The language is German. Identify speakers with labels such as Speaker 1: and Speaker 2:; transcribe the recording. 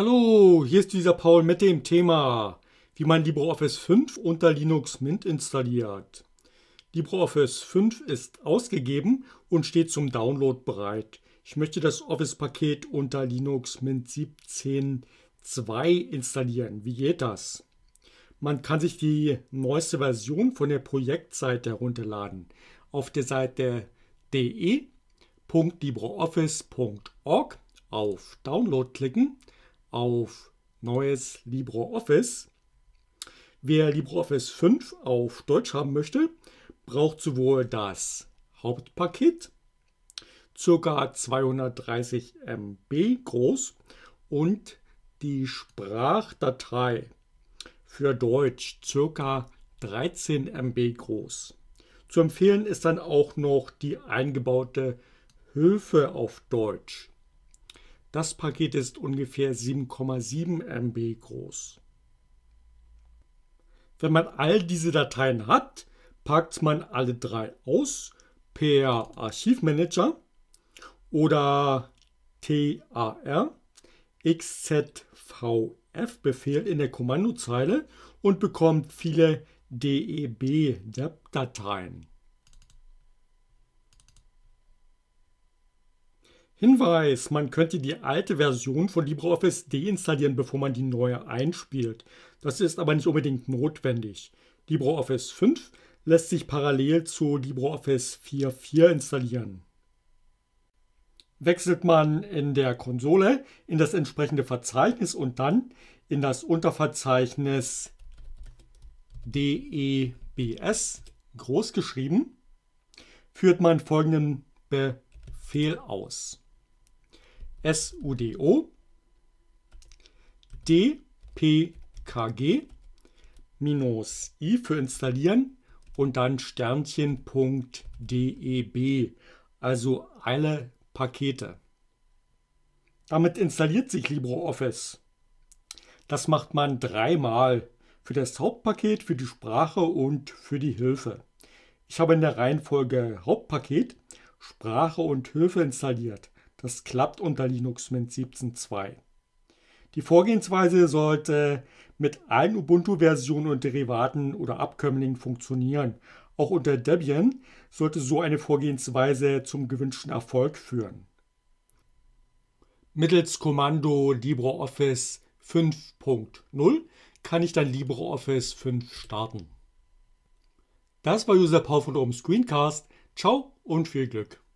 Speaker 1: Hallo, hier ist dieser Paul mit dem Thema, wie man LibreOffice 5 unter Linux Mint installiert. LibreOffice 5 ist ausgegeben und steht zum Download bereit. Ich möchte das Office-Paket unter Linux Mint 17.2 installieren. Wie geht das? Man kann sich die neueste Version von der Projektseite herunterladen. Auf der Seite de.libreoffice.org auf Download klicken auf neues LibreOffice. Wer LibreOffice 5 auf Deutsch haben möchte, braucht sowohl das Hauptpaket, ca. 230 MB groß, und die Sprachdatei für Deutsch, ca. 13 MB groß. Zu empfehlen ist dann auch noch die eingebaute Hilfe auf Deutsch. Das Paket ist ungefähr 7,7 MB groß. Wenn man all diese Dateien hat, packt man alle drei aus per Archivmanager oder TAR XZVF-Befehl in der Kommandozeile und bekommt viele DEB-Dateien. E Hinweis, man könnte die alte Version von LibreOffice deinstallieren, bevor man die neue einspielt. Das ist aber nicht unbedingt notwendig. LibreOffice 5 lässt sich parallel zu LibreOffice 4.4 installieren. Wechselt man in der Konsole in das entsprechende Verzeichnis und dann in das Unterverzeichnis DEBS großgeschrieben, führt man folgenden Befehl aus. SUDO DPKG minus i für installieren und dann Sternchen.deb, also alle Pakete. Damit installiert sich LibreOffice. Das macht man dreimal für das Hauptpaket, für die Sprache und für die Hilfe. Ich habe in der Reihenfolge Hauptpaket, Sprache und Hilfe installiert. Das klappt unter Linux Mint 17.2. Die Vorgehensweise sollte mit allen Ubuntu-Versionen und Derivaten oder Abkömmlingen funktionieren. Auch unter Debian sollte so eine Vorgehensweise zum gewünschten Erfolg führen. Mittels Kommando LibreOffice 5.0 kann ich dann LibreOffice 5 starten. Das war User Paul von Oben Screencast. Ciao und viel Glück.